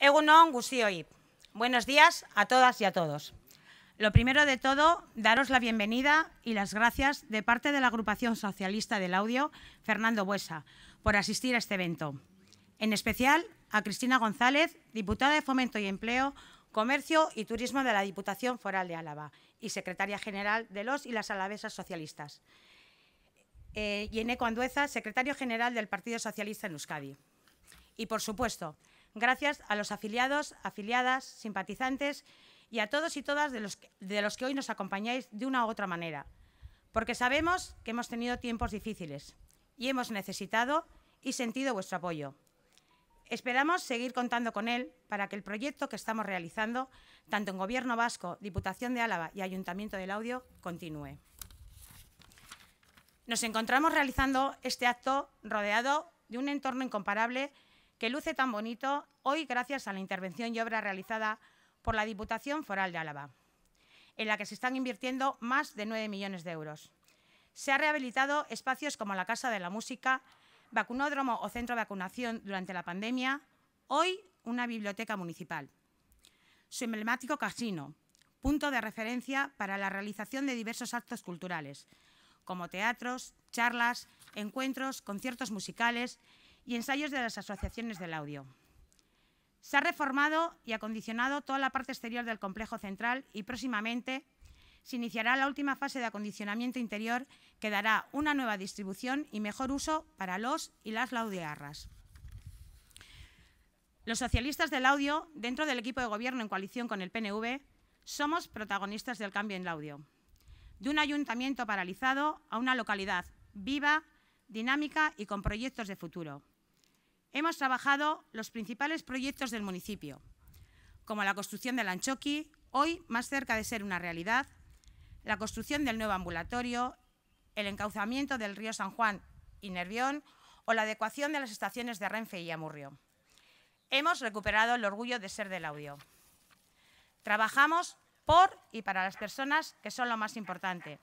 Egunon Gusioi. Buenos días a todas y a todos. Lo primero de todo, daros la bienvenida y las gracias de parte de la agrupación socialista del audio, Fernando Buesa, por asistir a este evento. En especial a Cristina González, diputada de Fomento y Empleo, Comercio y Turismo de la Diputación Foral de Álava y secretaria general de los y las alavesas socialistas. Eh, y Eneco Andueza, secretario general del Partido Socialista en Euskadi. Y, por supuesto, Gracias a los afiliados, afiliadas, simpatizantes y a todos y todas de los, que, hoy nos acompañáis de una u otra manera, porque sabemos que hemos tenido tiempos difíciles y hemos necesitado y sentido vuestro apoyo. Esperamos seguir contando con él para que el proyecto que estamos realizando, tanto en Gobierno Vasco, Diputación de Álava y Ayuntamiento del Audio, continúe. Nos encontramos realizando este acto rodeado de un entorno incomparable que luce tan bonito hoy gracias a la intervención y obra realizada por la Diputación Foral de Álava, en la que se están invirtiendo más de 9 millones de euros. Se han rehabilitado espacios como la Casa de la Música, vacunódromo o centro de vacunación durante la pandemia, hoy una biblioteca municipal. Su emblemático casino, punto de referencia para la realización de diversos actos culturales, como teatros, charlas, encuentros, conciertos musicales y ensayos de las asociaciones del audio. Se ha reformado y acondicionado toda la parte exterior del complejo central y próximamente se iniciará la última fase de acondicionamiento interior que dará una nueva distribución y mejor uso para los y las laudearras. Los socialistas del audio, dentro del equipo de gobierno en coalición con el PNV, somos protagonistas del cambio en el audio. De un ayuntamiento paralizado a una localidad viva, dinámica y con proyectos de futuro hemos trabajado los principales proyectos del municipio, como la construcción del Anchoqui, hoy más cerca de ser una realidad, la construcción del nuevo ambulatorio, el encauzamiento del río San Juan y Nervión o la adecuación de las estaciones de Renfe y Amurrio. Hemos recuperado el orgullo de ser del audio. Trabajamos por y para las personas que son lo más importante.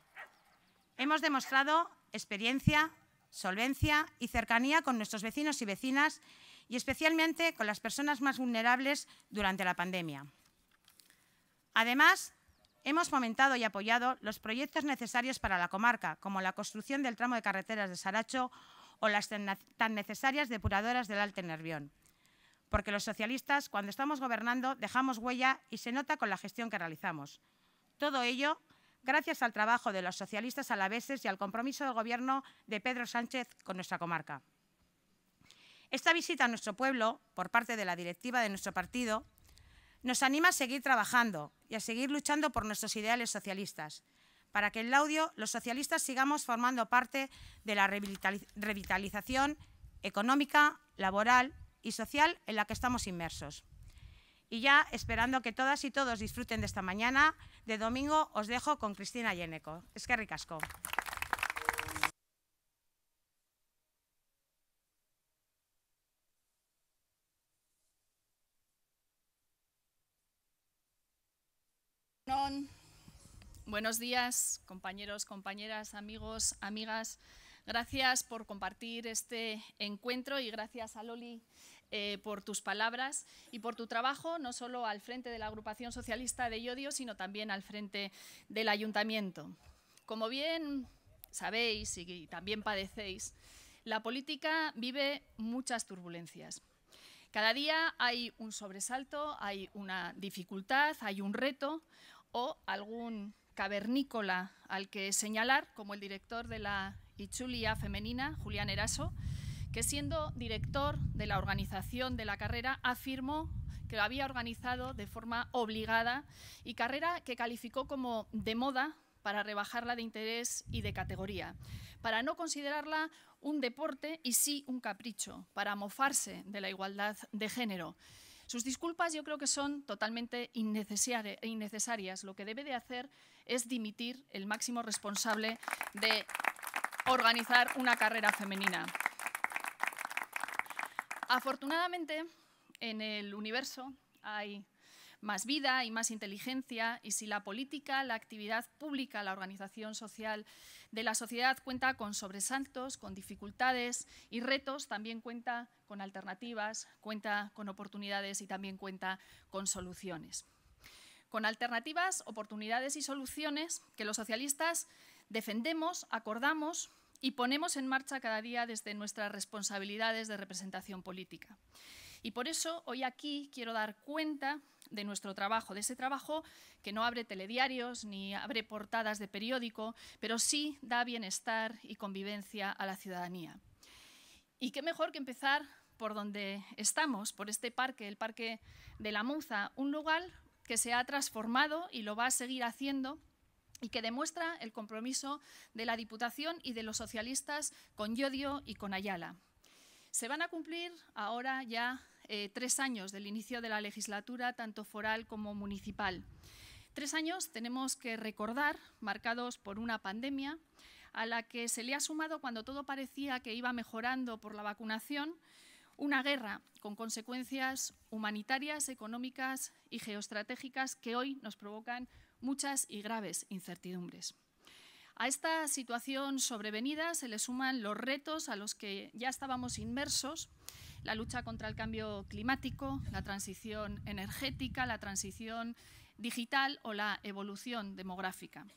Hemos demostrado experiencia, solvencia y cercanía con nuestros vecinos y vecinas y especialmente con las personas más vulnerables durante la pandemia. Además, hemos fomentado y apoyado los proyectos necesarios para la comarca, como la construcción del tramo de carreteras de Saracho o las tan necesarias depuradoras del Alte Nervión. Porque los socialistas, cuando estamos gobernando, dejamos huella y se nota con la gestión que realizamos. Todo ello gracias al trabajo de los socialistas alaveses y al compromiso del Gobierno de Pedro Sánchez con nuestra comarca. Esta visita a nuestro pueblo, por parte de la directiva de nuestro partido, nos anima a seguir trabajando y a seguir luchando por nuestros ideales socialistas, para que en Laudio los socialistas sigamos formando parte de la revitalización económica, laboral y social en la que estamos inmersos. Y ya esperando que todas y todos disfruten de esta mañana, de domingo os dejo con Cristina Yeneco. Es que ricasco. Buenos días, compañeros, compañeras, amigos, amigas. Gracias por compartir este encuentro y gracias a Loli eh, por tus palabras y por tu trabajo, no solo al frente de la agrupación socialista de Yodio, sino también al frente del ayuntamiento. Como bien sabéis y también padecéis, la política vive muchas turbulencias. Cada día hay un sobresalto, hay una dificultad, hay un reto o algún cavernícola al que señalar, como el director de la Ichulia femenina, Julián Eraso, que siendo director de la organización de la carrera afirmó que lo había organizado de forma obligada y carrera que calificó como de moda para rebajarla de interés y de categoría, para no considerarla un deporte y sí un capricho, para mofarse de la igualdad de género. Sus disculpas yo creo que son totalmente innecesarias. Lo que debe de hacer es dimitir el máximo responsable de organizar una carrera femenina. Afortunadamente, en el universo hay más vida y más inteligencia y si la política, la actividad pública, la organización social de la sociedad cuenta con sobresaltos, con dificultades y retos, también cuenta con alternativas, cuenta con oportunidades y también cuenta con soluciones. Con alternativas, oportunidades y soluciones que los socialistas defendemos, acordamos y ponemos en marcha cada día desde nuestras responsabilidades de representación política. Y por eso hoy aquí quiero dar cuenta de nuestro trabajo, de ese trabajo que no abre telediarios ni abre portadas de periódico, pero sí da bienestar y convivencia a la ciudadanía. Y qué mejor que empezar por donde estamos, por este parque, el Parque de la Muza, un lugar que se ha transformado y lo va a seguir haciendo y que demuestra el compromiso de la Diputación y de los socialistas con Yodio y con Ayala. Se van a cumplir ahora ya eh, tres años del inicio de la legislatura, tanto foral como municipal. Tres años tenemos que recordar, marcados por una pandemia, a la que se le ha sumado cuando todo parecía que iba mejorando por la vacunación, una guerra con consecuencias humanitarias, económicas y geoestratégicas que hoy nos provocan muchas y graves incertidumbres. A esta situación sobrevenida se le suman los retos a los que ya estábamos inmersos, la lucha contra el cambio climático, la transición energética, la transición digital o la evolución demográfica.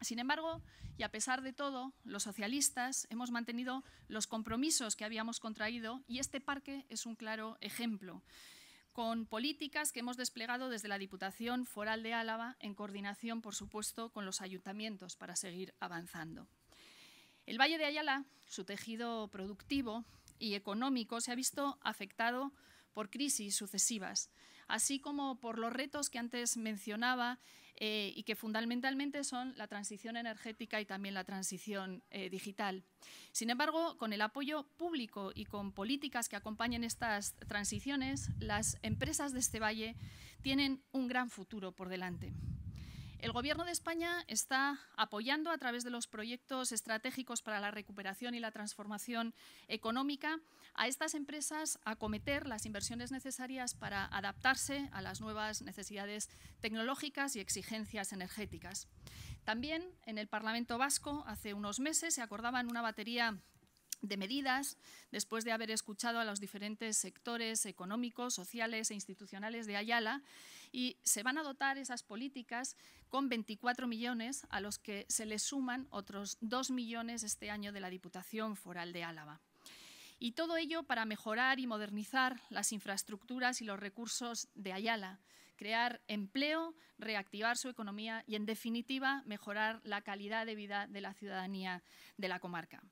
Sin embargo, y a pesar de todo, los socialistas hemos mantenido los compromisos que habíamos contraído y este parque es un claro ejemplo con políticas que hemos desplegado desde la Diputación Foral de Álava, en coordinación, por supuesto, con los ayuntamientos para seguir avanzando. El Valle de Ayala, su tejido productivo y económico, se ha visto afectado por crisis sucesivas, así como por los retos que antes mencionaba eh, y que fundamentalmente son la transición energética y también la transición eh, digital. Sin embargo, con el apoyo público y con políticas que acompañen estas transiciones, las empresas de este valle tienen un gran futuro por delante. El Gobierno de España está apoyando a través de los proyectos estratégicos para la recuperación y la transformación económica a estas empresas a acometer las inversiones necesarias para adaptarse a las nuevas necesidades tecnológicas y exigencias energéticas. También en el Parlamento Vasco hace unos meses se acordaban una batería de medidas, después de haber escuchado a los diferentes sectores económicos, sociales e institucionales de Ayala, y se van a dotar esas políticas con 24 millones, a los que se les suman otros 2 millones este año de la Diputación Foral de Álava. Y todo ello para mejorar y modernizar las infraestructuras y los recursos de Ayala, crear empleo, reactivar su economía y, en definitiva, mejorar la calidad de vida de la ciudadanía de la comarca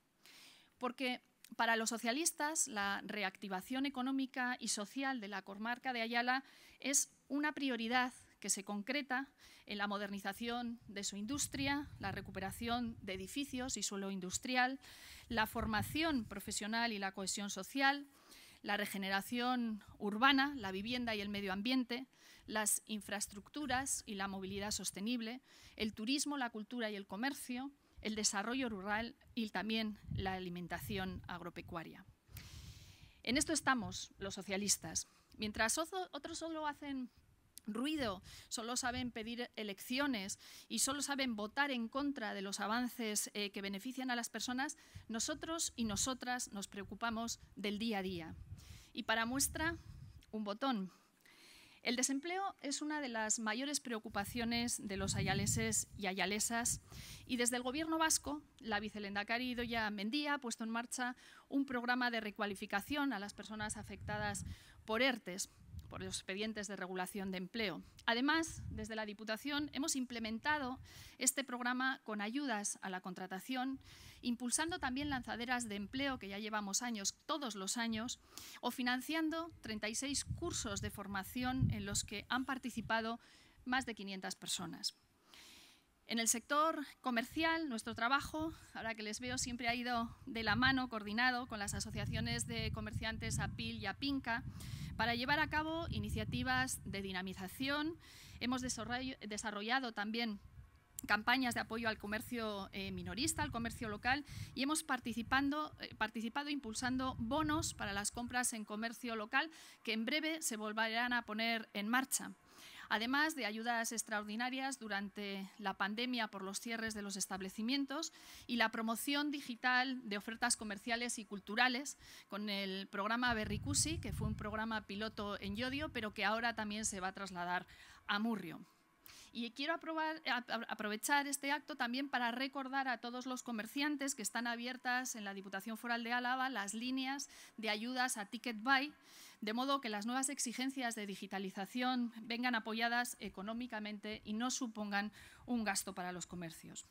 porque para los socialistas la reactivación económica y social de la comarca de Ayala es una prioridad que se concreta en la modernización de su industria, la recuperación de edificios y suelo industrial, la formación profesional y la cohesión social, la regeneración urbana, la vivienda y el medio ambiente, las infraestructuras y la movilidad sostenible, el turismo, la cultura y el comercio, el desarrollo rural y también la alimentación agropecuaria. En esto estamos los socialistas. Mientras otros solo hacen ruido, solo saben pedir elecciones y solo saben votar en contra de los avances eh, que benefician a las personas, nosotros y nosotras nos preocupamos del día a día. Y para muestra, un botón. El desempleo es una de las mayores preocupaciones de los ayaleses y ayalesas y desde el Gobierno vasco, la vicelenda ya Mendía ha puesto en marcha un programa de recualificación a las personas afectadas por ERTES por los expedientes de regulación de empleo. Además, desde la Diputación hemos implementado este programa con ayudas a la contratación, impulsando también lanzaderas de empleo, que ya llevamos años, todos los años, o financiando 36 cursos de formación en los que han participado más de 500 personas. En el sector comercial, nuestro trabajo, ahora que les veo, siempre ha ido de la mano, coordinado con las asociaciones de comerciantes APIL y APINCA, para llevar a cabo iniciativas de dinamización, hemos desarrollado también campañas de apoyo al comercio eh, minorista, al comercio local, y hemos eh, participado impulsando bonos para las compras en comercio local que en breve se volverán a poner en marcha además de ayudas extraordinarias durante la pandemia por los cierres de los establecimientos y la promoción digital de ofertas comerciales y culturales con el programa Berricusi, que fue un programa piloto en Yodio, pero que ahora también se va a trasladar a Murrio. Y quiero aprovechar este acto también para recordar a todos los comerciantes que están abiertas en la Diputación Foral de Álava las líneas de ayudas a Ticket Buy, de modo que las nuevas exigencias de digitalización vengan apoyadas económicamente y no supongan un gasto para los comercios.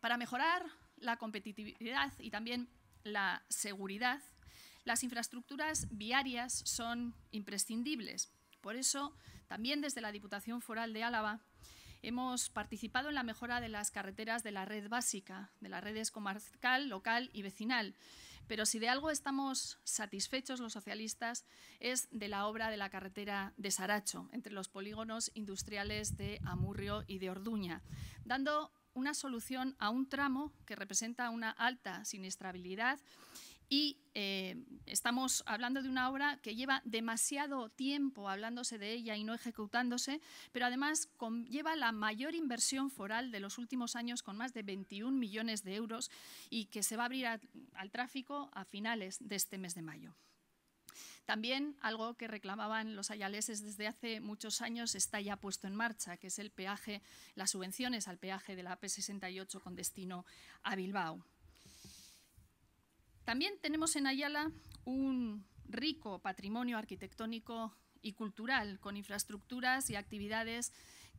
Para mejorar la competitividad y también la seguridad, las infraestructuras viarias son imprescindibles. Por eso, también desde la Diputación Foral de Álava hemos participado en la mejora de las carreteras de la red básica, de las redes comarcal, local y vecinal. Pero si de algo estamos satisfechos los socialistas es de la obra de la carretera de Saracho, entre los polígonos industriales de Amurrio y de Orduña, dando una solución a un tramo que representa una alta siniestrabilidad y eh, estamos hablando de una obra que lleva demasiado tiempo hablándose de ella y no ejecutándose, pero además lleva la mayor inversión foral de los últimos años con más de 21 millones de euros y que se va a abrir al tráfico a finales de este mes de mayo. También algo que reclamaban los ayaleses desde hace muchos años está ya puesto en marcha, que es el peaje, las subvenciones al peaje de la AP68 con destino a Bilbao. También tenemos en Ayala un rico patrimonio arquitectónico y cultural, con infraestructuras y actividades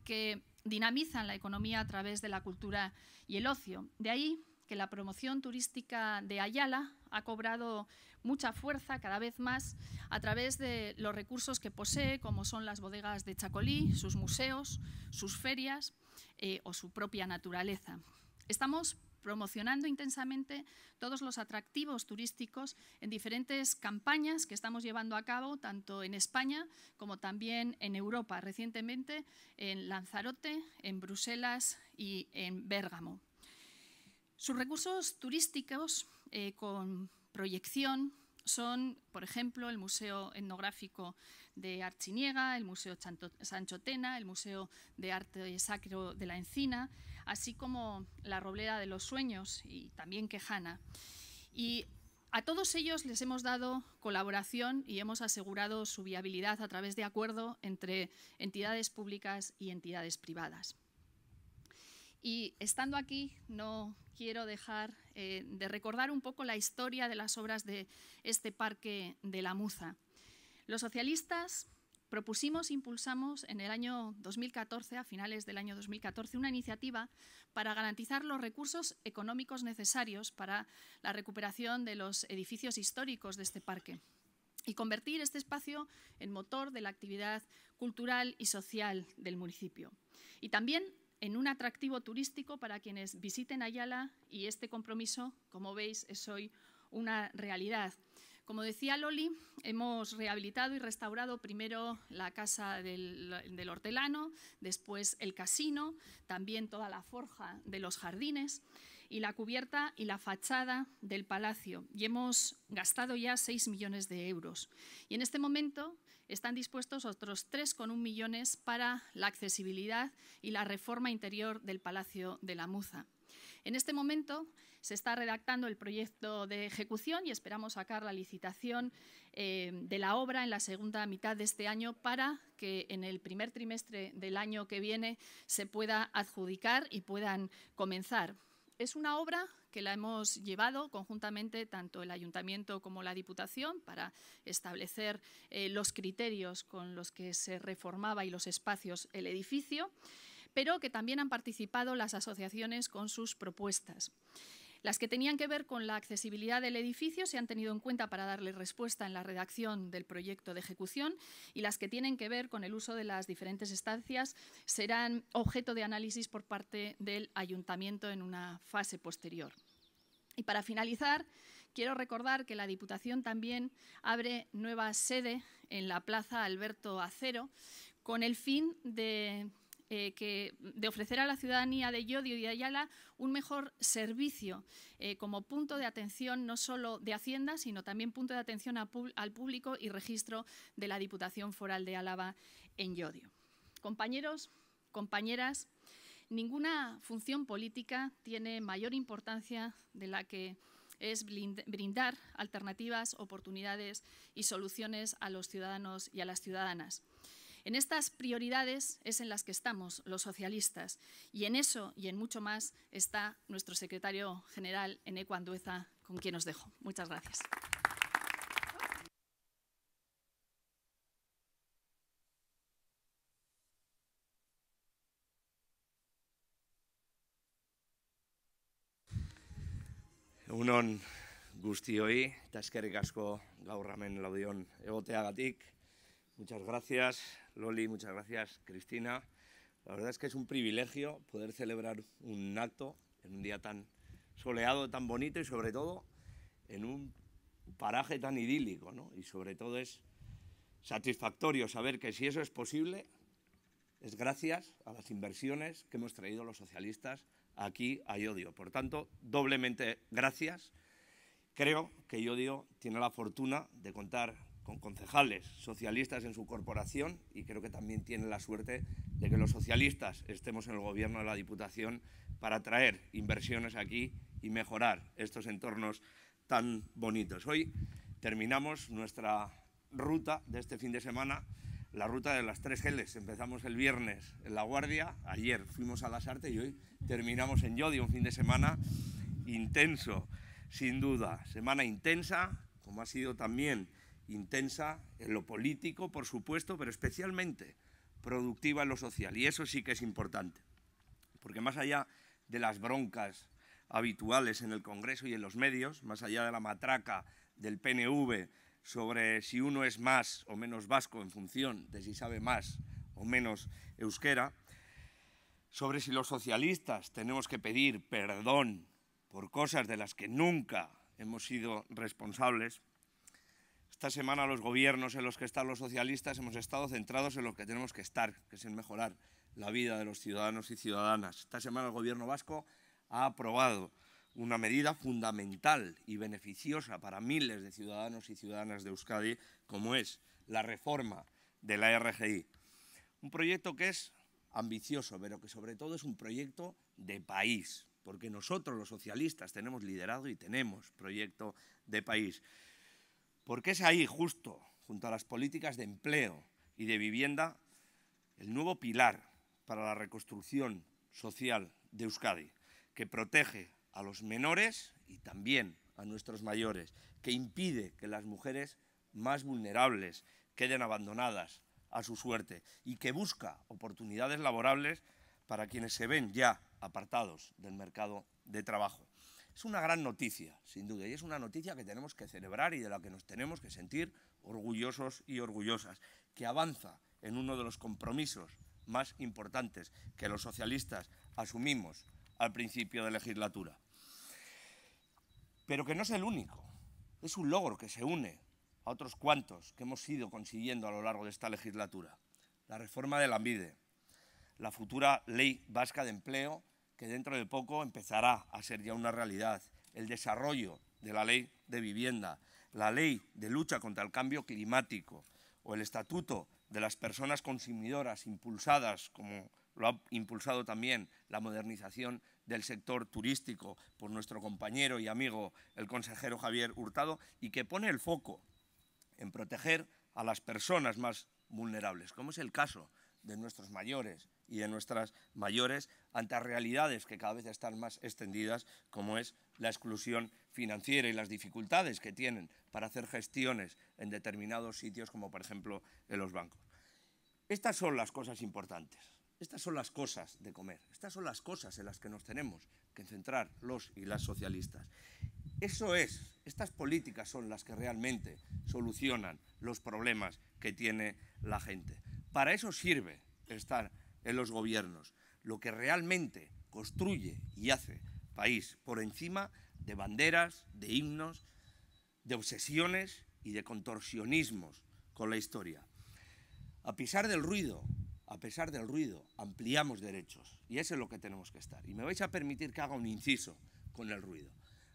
que dinamizan la economía a través de la cultura y el ocio. De ahí que la promoción turística de Ayala ha cobrado mucha fuerza cada vez más a través de los recursos que posee, como son las bodegas de Chacolí, sus museos, sus ferias eh, o su propia naturaleza. Estamos promocionando intensamente todos los atractivos turísticos en diferentes campañas que estamos llevando a cabo, tanto en España como también en Europa, recientemente en Lanzarote, en Bruselas y en Bérgamo. Sus recursos turísticos eh, con proyección son, por ejemplo, el Museo Etnográfico de Archiniega, el Museo Sancho Tena, el Museo de Arte Sacro de la Encina, así como La Roblera de los Sueños y también Quejana. Y a todos ellos les hemos dado colaboración y hemos asegurado su viabilidad a través de acuerdo entre entidades públicas y entidades privadas. Y estando aquí, no quiero dejar eh, de recordar un poco la historia de las obras de este Parque de la Muza. Los socialistas propusimos, impulsamos en el año 2014, a finales del año 2014, una iniciativa para garantizar los recursos económicos necesarios para la recuperación de los edificios históricos de este parque y convertir este espacio en motor de la actividad cultural y social del municipio. Y también en un atractivo turístico para quienes visiten Ayala y este compromiso, como veis, es hoy una realidad. Como decía Loli, hemos rehabilitado y restaurado primero la casa del, hortelano, después el casino, también toda la forja de los jardines y la cubierta y la fachada del palacio. Y hemos gastado ya 6 millones de euros. Y en este momento están dispuestos otros 3,1 millones para la accesibilidad y la reforma interior del Palacio de la Muza. En este momento se está redactando el proyecto de ejecución y esperamos sacar la licitación eh, de la obra en la segunda mitad de este año para que en el primer trimestre del año que viene se pueda adjudicar y puedan comenzar. Es una obra que la hemos llevado conjuntamente tanto el Ayuntamiento como la Diputación para establecer eh, los criterios con los que se reformaba y los espacios el edificio pero que también han participado las asociaciones con sus propuestas. Las que tenían que ver con la accesibilidad del edificio se han tenido en cuenta para darle respuesta en la redacción del proyecto de ejecución y las que tienen que ver con el uso de las diferentes estancias serán objeto de análisis por parte del ayuntamiento en una fase posterior. Y para finalizar, quiero recordar que la Diputación también abre nueva sede en la Plaza Alberto Acero con el fin de eh, que, de ofrecer a la ciudadanía de Yodio y de Ayala un mejor servicio eh, como punto de atención no solo de Hacienda, sino también punto de atención al público y registro de la Diputación Foral de Álava en Yodio. Compañeros, compañeras, ninguna función política tiene mayor importancia de la que es brindar alternativas, oportunidades y soluciones a los ciudadanos y a las ciudadanas. En estas prioridades es en las que estamos los socialistas y en eso y en mucho más está nuestro secretario general, Eneco Andueza, con quien os dejo. Muchas gracias. Muchas gracias, Loli, muchas gracias, Cristina. La verdad es que es un privilegio poder celebrar un acto en un día tan soleado, tan bonito y sobre todo en un paraje tan idílico, ¿no? Y sobre todo es satisfactorio saber que si eso es posible es gracias a las inversiones que hemos traído los socialistas aquí a Iodio. Por tanto, doblemente gracias. Creo que Iodio tiene la fortuna de contar con concejales socialistas en su corporación y creo que también tiene la suerte de que los socialistas estemos en el gobierno de la Diputación para traer inversiones aquí y mejorar estos entornos tan bonitos. Hoy terminamos nuestra ruta de este fin de semana, la ruta de las tres Geles. Empezamos el viernes en La Guardia, ayer fuimos a Las Artes y hoy terminamos en Yodi, un fin de semana intenso, sin duda. Semana intensa, como ha sido también intensa en lo político, por supuesto, pero especialmente productiva en lo social. Y eso sí que es importante, porque más allá de las broncas habituales en el Congreso y en los medios, más allá de la matraca del PNV sobre si uno es más o menos vasco en función de si sabe más o menos euskera, sobre si los socialistas tenemos que pedir perdón por cosas de las que nunca hemos sido responsables, esta semana los gobiernos en los que están los socialistas hemos estado centrados en lo que tenemos que estar, que es en mejorar la vida de los ciudadanos y ciudadanas. Esta semana el gobierno vasco ha aprobado una medida fundamental y beneficiosa para miles de ciudadanos y ciudadanas de Euskadi, como es la reforma de la RGI. Un proyecto que es ambicioso, pero que sobre todo es un proyecto de país, porque nosotros los socialistas tenemos liderado y tenemos proyecto de país. Porque es ahí justo, junto a las políticas de empleo y de vivienda, el nuevo pilar para la reconstrucción social de Euskadi, que protege a los menores y también a nuestros mayores, que impide que las mujeres más vulnerables queden abandonadas a su suerte y que busca oportunidades laborables para quienes se ven ya apartados del mercado de trabajo. Es una gran noticia, sin duda, y es una noticia que tenemos que celebrar y de la que nos tenemos que sentir orgullosos y orgullosas, que avanza en uno de los compromisos más importantes que los socialistas asumimos al principio de legislatura. Pero que no es el único, es un logro que se une a otros cuantos que hemos ido consiguiendo a lo largo de esta legislatura. La reforma de la MIDE, la futura ley vasca de empleo que dentro de poco empezará a ser ya una realidad, el desarrollo de la ley de vivienda, la ley de lucha contra el cambio climático o el estatuto de las personas consumidoras impulsadas, como lo ha impulsado también la modernización del sector turístico por nuestro compañero y amigo el consejero Javier Hurtado, y que pone el foco en proteger a las personas más vulnerables, como es el caso de nuestros mayores, y de nuestras mayores ante realidades que cada vez están más extendidas, como es la exclusión financiera y las dificultades que tienen para hacer gestiones en determinados sitios, como por ejemplo en los bancos. Estas son las cosas importantes, estas son las cosas de comer, estas son las cosas en las que nos tenemos que centrar los y las socialistas. Eso es, estas políticas son las que realmente solucionan los problemas que tiene la gente. Para eso sirve estar en los gobiernos. Lo que realmente construye y hace país por encima de banderas, de himnos, de obsesiones y de contorsionismos con la historia. A pesar del ruido, a pesar del ruido, ampliamos derechos y eso es lo que tenemos que estar. Y me vais a permitir que haga un inciso con el ruido.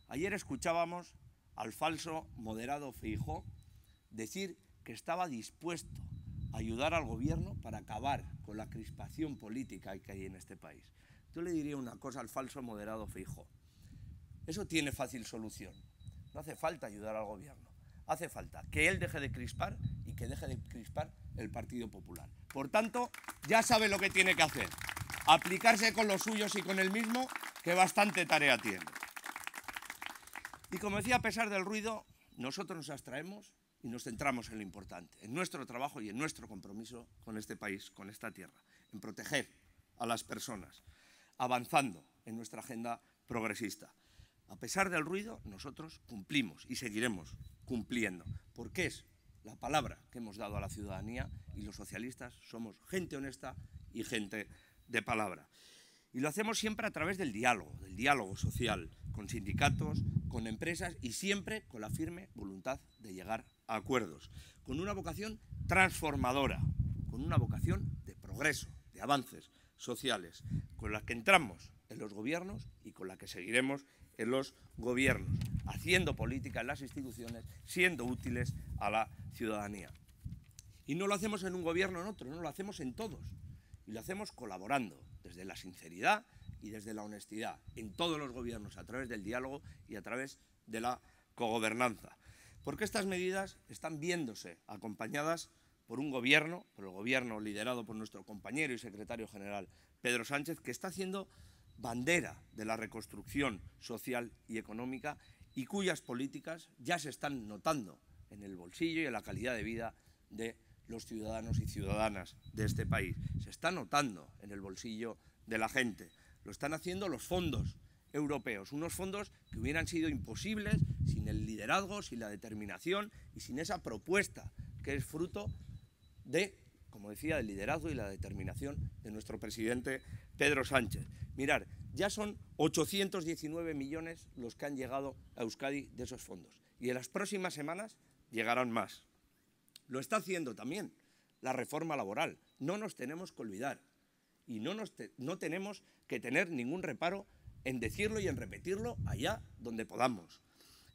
Ayer escuchábamos al falso moderado fijo decir que estaba dispuesto ayudar al gobierno para acabar con la crispación política que hay en este país. Yo le diría una cosa al falso moderado fijo. Eso tiene fácil solución. No hace falta ayudar al gobierno. Hace falta que él deje de crispar y que deje de crispar el Partido Popular. Por tanto, ya sabe lo que tiene que hacer. Aplicarse con los suyos y con el mismo, que bastante tarea tiene. Y como decía, a pesar del ruido, nosotros nos abstraemos y nos centramos en lo importante, en nuestro trabajo y en nuestro compromiso con este país, con esta tierra, en proteger a las personas, avanzando en nuestra agenda progresista. A pesar del ruido, nosotros cumplimos y seguiremos cumpliendo, porque es la palabra que hemos dado a la ciudadanía y los socialistas somos gente honesta y gente de palabra. Y lo hacemos siempre a través del diálogo, del diálogo social, con sindicatos, con empresas y siempre con la firme voluntad de llegar acuerdos, con una vocación transformadora, con una vocación de progreso, de avances sociales, con la que entramos en los gobiernos y con la que seguiremos en los gobiernos, haciendo política en las instituciones, siendo útiles a la ciudadanía. Y no lo hacemos en un gobierno o en otro, no lo hacemos en todos. Y lo hacemos colaborando, desde la sinceridad y desde la honestidad, en todos los gobiernos, a través del diálogo y a través de la cogobernanza. Porque estas medidas están viéndose acompañadas por un gobierno, por el gobierno liderado por nuestro compañero y secretario general Pedro Sánchez, que está haciendo bandera de la reconstrucción social y económica y cuyas políticas ya se están notando en el bolsillo y en la calidad de vida de los ciudadanos y ciudadanas de este país. Se está notando en el bolsillo de la gente. Lo están haciendo los fondos europeos, unos fondos que hubieran sido imposibles sin el liderazgo, sin la determinación y sin esa propuesta que es fruto de, como decía, del liderazgo y la determinación de nuestro presidente Pedro Sánchez. Mirar, ya son 819 millones los que han llegado a Euskadi de esos fondos y en las próximas semanas llegarán más. Lo está haciendo también la reforma laboral. No nos tenemos que olvidar y no, no tenemos que tener ningún reparo en decirlo y en repetirlo allá donde podamos.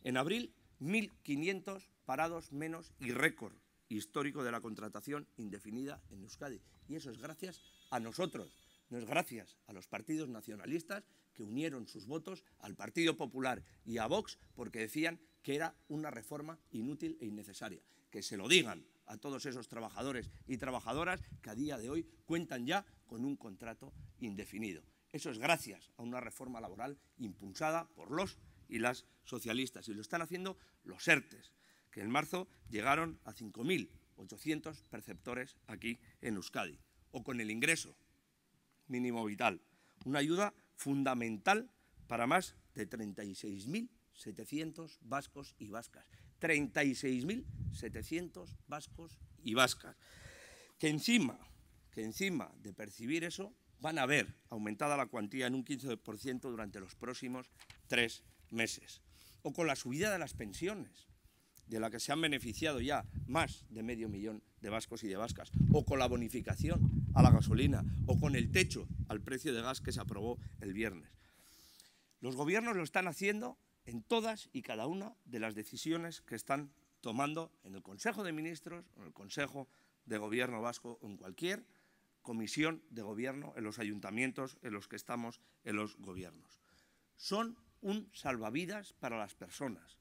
En abril, 1.500 parados menos y récord histórico de la contratación indefinida en Euskadi. Y eso es gracias a nosotros, no es gracias a los partidos nacionalistas que unieron sus votos al Partido Popular y a Vox porque decían que era una reforma inútil e innecesaria. Que se lo digan a todos esos trabajadores y trabajadoras que a día de hoy cuentan ya con un contrato indefinido. Eso es gracias a una reforma laboral impulsada por los y las socialistas. Y lo están haciendo los ERTES, que en marzo llegaron a 5.800 perceptores aquí en Euskadi. O con el ingreso mínimo vital, una ayuda fundamental para más de 36.700 vascos y vascas. 36.700 vascos y vascas. Que encima, que encima de percibir eso, van a ver aumentada la cuantía en un 15% durante los próximos tres meses. O con la subida de las pensiones, de la que se han beneficiado ya más de medio millón de vascos y de vascas, o con la bonificación a la gasolina, o con el techo al precio de gas que se aprobó el viernes. Los gobiernos lo están haciendo en todas y cada una de las decisiones que están tomando en el Consejo de Ministros, en el Consejo de Gobierno Vasco o en cualquier comisión de gobierno en los ayuntamientos en los que estamos, en los gobiernos. Son un salvavidas para las personas.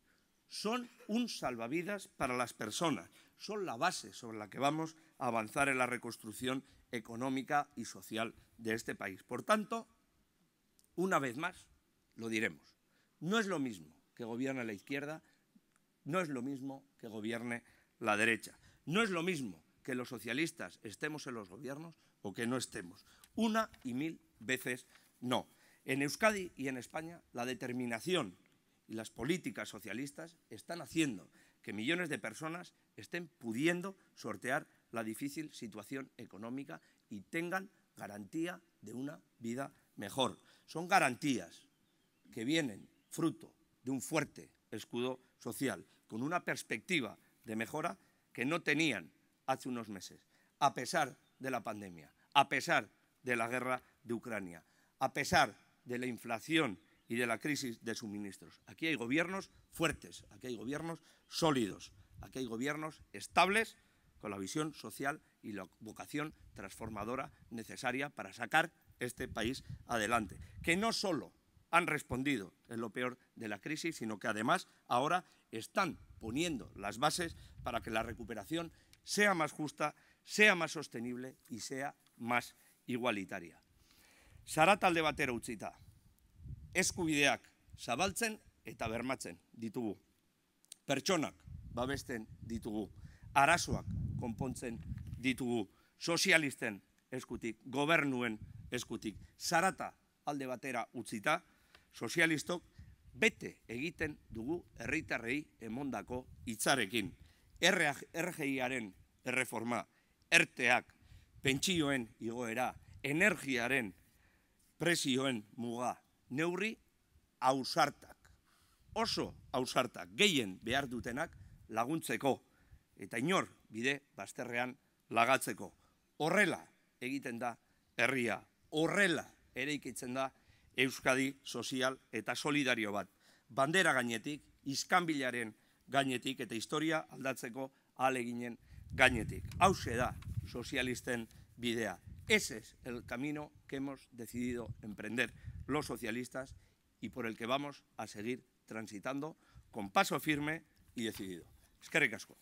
Son un salvavidas para las personas. Son la base sobre la que vamos a avanzar en la reconstrucción económica y social de este país. Por tanto, una vez más, lo diremos. No es lo mismo que gobierne la izquierda, no es lo mismo que gobierne la derecha. No es lo mismo que los socialistas estemos en los gobiernos o que no estemos. Una y mil veces no. En Euskadi y en España la determinación y las políticas socialistas están haciendo que millones de personas estén pudiendo sortear la difícil situación económica y tengan garantía de una vida mejor. Son garantías que vienen fruto de un fuerte escudo social, con una perspectiva de mejora que no tenían hace unos meses, a pesar de la pandemia, a pesar de la guerra de Ucrania, a pesar de la inflación y de la crisis de suministros. Aquí hay gobiernos fuertes, aquí hay gobiernos sólidos, aquí hay gobiernos estables con la visión social y la vocación transformadora necesaria para sacar este país adelante, que no solo han respondido en lo peor de la crisis, sino que además ahora están poniendo las bases para que la recuperación sea más justa sea más sostenible y sea más igualitaria. Zara talde batera utzita, eskubideak zabaltzen eta bermatzen ditugu. Pertsonak babesten ditugu, arazoak konpontzen ditugu, sozialisten eskutik, gobernuen eskutik, zarata alde batera utzita, sozialistok bete egiten dugu herritarrei emondako hitzarekin. RGIaren erreforma, erteak, pentsioen igoera, energiaren presioen muga, neurri ausartak. Oso ausartak, gehien behar dutenak laguntzeko eta inor bide bazterrean lagatzeko. Horrela egiten da herria, horrela ere da Euskadi sozial eta solidario bat. Bandera gainetik, izkanbilaren gainetik eta historia aldatzeko aleginen gainetik. Auseda da Videa. Ese es el camino que hemos decidido emprender los socialistas y por el que vamos a seguir transitando con paso firme y decidido. Es que recasco.